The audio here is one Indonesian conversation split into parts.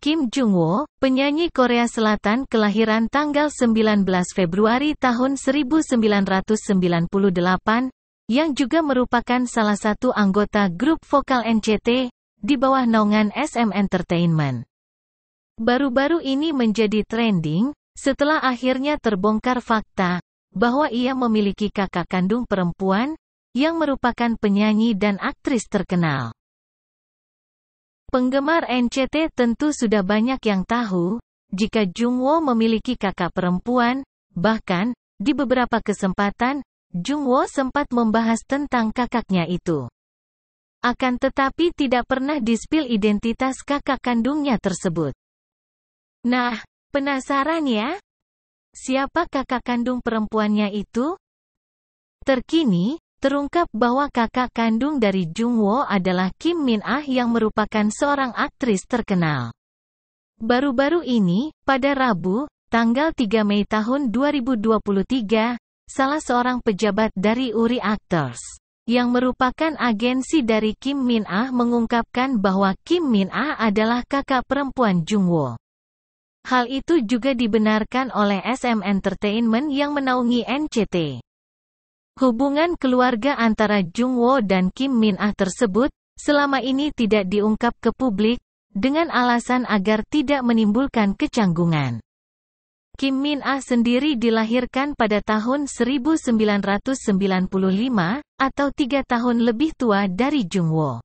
Kim jung wo penyanyi Korea Selatan kelahiran tanggal 19 Februari tahun 1998, yang juga merupakan salah satu anggota grup vokal NCT, di bawah naungan SM Entertainment. Baru-baru ini menjadi trending, setelah akhirnya terbongkar fakta, bahwa ia memiliki kakak kandung perempuan, yang merupakan penyanyi dan aktris terkenal. Penggemar NCT tentu sudah banyak yang tahu, jika Jungwo memiliki kakak perempuan, bahkan, di beberapa kesempatan, Jungwo sempat membahas tentang kakaknya itu. Akan tetapi tidak pernah dispil identitas kakak kandungnya tersebut. Nah, penasaran ya? Siapa kakak kandung perempuannya itu? Terkini, terungkap bahwa kakak kandung dari Jungwo adalah Kim Min Ah yang merupakan seorang aktris terkenal. Baru-baru ini, pada Rabu, tanggal 3 Mei tahun 2023, salah seorang pejabat dari Uri Actors, yang merupakan agensi dari Kim Min Ah mengungkapkan bahwa Kim Min Ah adalah kakak perempuan Jungwo. Hal itu juga dibenarkan oleh SM Entertainment yang menaungi NCT. Hubungan keluarga antara Jung Wo dan Kim Min Ah tersebut, selama ini tidak diungkap ke publik, dengan alasan agar tidak menimbulkan kecanggungan. Kim Min Ah sendiri dilahirkan pada tahun 1995, atau tiga tahun lebih tua dari Jung Wo.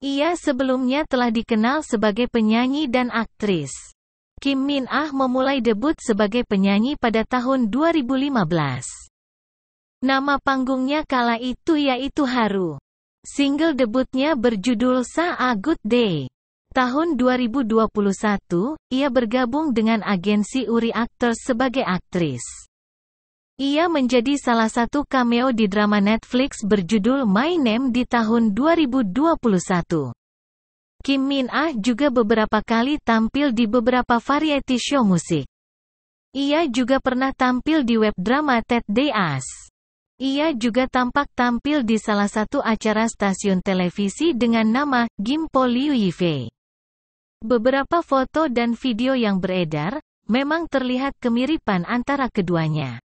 Ia sebelumnya telah dikenal sebagai penyanyi dan aktris. Kim Min Ah memulai debut sebagai penyanyi pada tahun 2015. Nama panggungnya kala itu yaitu Haru. Single debutnya berjudul Sa A Good Day. Tahun 2021, ia bergabung dengan agensi Uri Actors sebagai aktris. Ia menjadi salah satu cameo di drama Netflix berjudul My Name di tahun 2021. Kim Min Ah juga beberapa kali tampil di beberapa variety show musik. Ia juga pernah tampil di web drama Ted Day Us. Ia juga tampak tampil di salah satu acara stasiun televisi dengan nama Gimpo Liu Yifei. Beberapa foto dan video yang beredar, memang terlihat kemiripan antara keduanya.